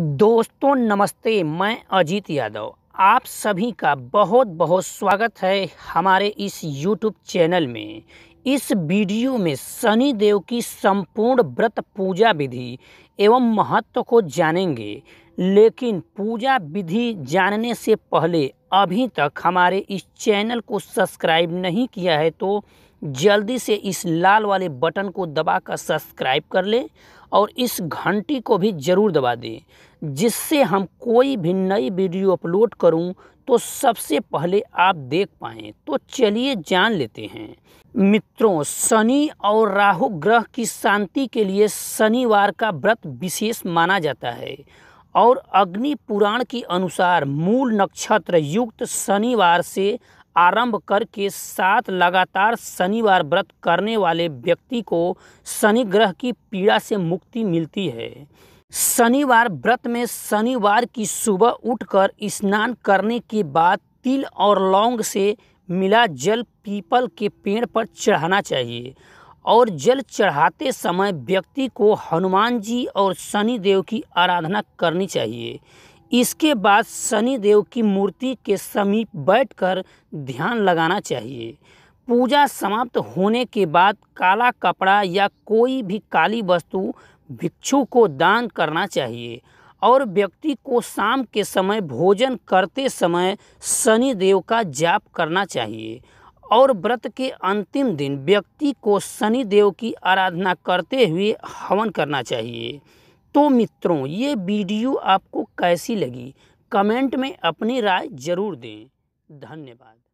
दोस्तों नमस्ते मैं अजीत यादव आप सभी का बहुत बहुत स्वागत है हमारे इस यूट्यूब चैनल में इस वीडियो में शनि देव की संपूर्ण व्रत पूजा विधि एवं महत्व को जानेंगे लेकिन पूजा विधि जानने से पहले अभी तक हमारे इस चैनल को सब्सक्राइब नहीं किया है तो जल्दी से इस लाल वाले बटन को दबाकर सब्सक्राइब कर लें और इस घंटी को भी ज़रूर दबा दें जिससे हम कोई भी नई वीडियो अपलोड करूं तो सबसे पहले आप देख पाएँ तो चलिए जान लेते हैं मित्रों शनि और राहु ग्रह की शांति के लिए शनिवार का व्रत विशेष माना जाता है और अग्नि पुराण के अनुसार मूल नक्षत्र युक्त शनिवार से आरंभ करके सात लगातार शनिवार व्रत करने वाले व्यक्ति को शनि ग्रह की पीड़ा से मुक्ति मिलती है शनिवार व्रत में शनिवार की सुबह उठकर स्नान करने के बाद तिल और लौंग से मिला जल पीपल के पेड़ पर चढ़ाना चाहिए और जल चढ़ाते समय व्यक्ति को हनुमान जी और शनि देव की आराधना करनी चाहिए इसके बाद शनि देव की मूर्ति के समीप बैठकर ध्यान लगाना चाहिए पूजा समाप्त होने के बाद काला कपड़ा या कोई भी काली वस्तु भिक्षु को दान करना चाहिए और व्यक्ति को शाम के समय भोजन करते समय शनि देव का जाप करना चाहिए और व्रत के अंतिम दिन व्यक्ति को शनि देव की आराधना करते हुए हवन करना चाहिए तो मित्रों ये वीडियो आपको कैसी लगी कमेंट में अपनी राय ज़रूर दें धन्यवाद